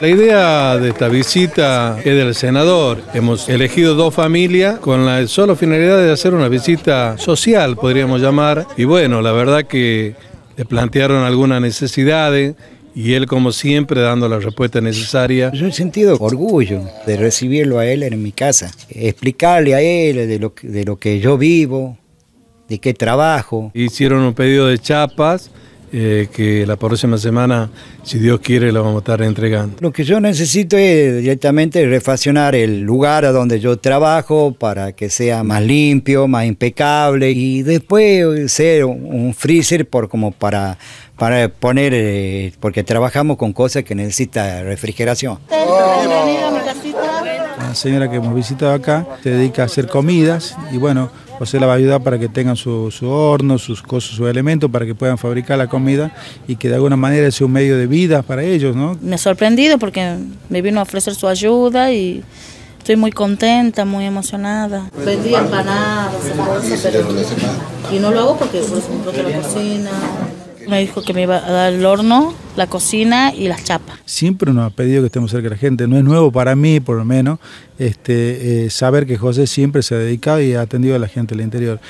La idea de esta visita es del senador. Hemos elegido dos familias con la solo finalidad de hacer una visita social, podríamos llamar. Y bueno, la verdad que le plantearon algunas necesidades y él como siempre dando la respuesta necesaria. Yo he sentido orgullo de recibirlo a él en mi casa, explicarle a él de lo, de lo que yo vivo, de qué trabajo. Hicieron un pedido de chapas eh, que la próxima semana, si Dios quiere, la vamos a estar entregando. Lo que yo necesito es directamente refaccionar el lugar a donde yo trabajo para que sea más limpio, más impecable y después ser un freezer por, como para, para poner, eh, porque trabajamos con cosas que necesitan refrigeración señora que hemos visitado acá, se dedica a hacer comidas y bueno, José la va a ayudar para que tengan su, horno, sus cosas, sus elementos, para que puedan fabricar la comida y que de alguna manera sea un medio de vida para ellos, ¿no? Me ha sorprendido porque me vino a ofrecer su ayuda y estoy muy contenta, muy emocionada. Vendí empanadas, y no lo hago porque la cocina. Me dijo que me iba a dar el horno la cocina y las chapas. Siempre nos ha pedido que estemos cerca de la gente, no es nuevo para mí por lo menos este, eh, saber que José siempre se ha dedicado y ha atendido a la gente del interior.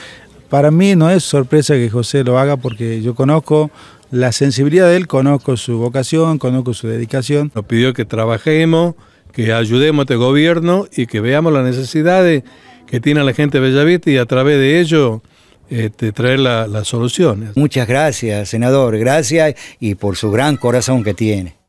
Para mí no es sorpresa que José lo haga porque yo conozco la sensibilidad de él, conozco su vocación, conozco su dedicación. Nos pidió que trabajemos, que ayudemos a este gobierno y que veamos las necesidades que tiene la gente de Bellavista y a través de ello este, traer las soluciones. Muchas gracias, senador. Gracias y por su gran corazón que tiene.